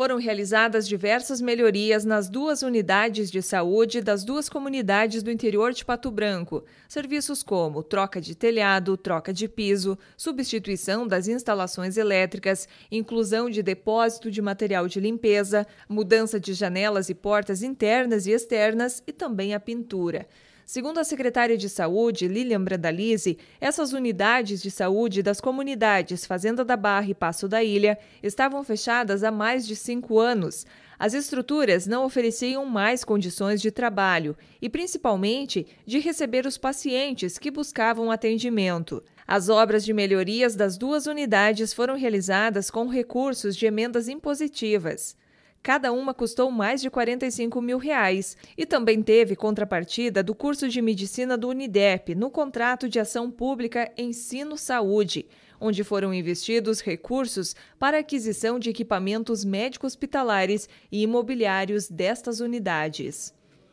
Foram realizadas diversas melhorias nas duas unidades de saúde das duas comunidades do interior de Pato Branco. Serviços como troca de telhado, troca de piso, substituição das instalações elétricas, inclusão de depósito de material de limpeza, mudança de janelas e portas internas e externas e também a pintura. Segundo a secretária de Saúde, Lilian Brandalize, essas unidades de saúde das comunidades Fazenda da Barra e Passo da Ilha estavam fechadas há mais de cinco anos. As estruturas não ofereciam mais condições de trabalho e, principalmente, de receber os pacientes que buscavam atendimento. As obras de melhorias das duas unidades foram realizadas com recursos de emendas impositivas. Cada uma custou mais de 45 mil reais e também teve contrapartida do curso de medicina do Unidep no contrato de ação pública Ensino Saúde, onde foram investidos recursos para aquisição de equipamentos médico-hospitalares e imobiliários destas unidades.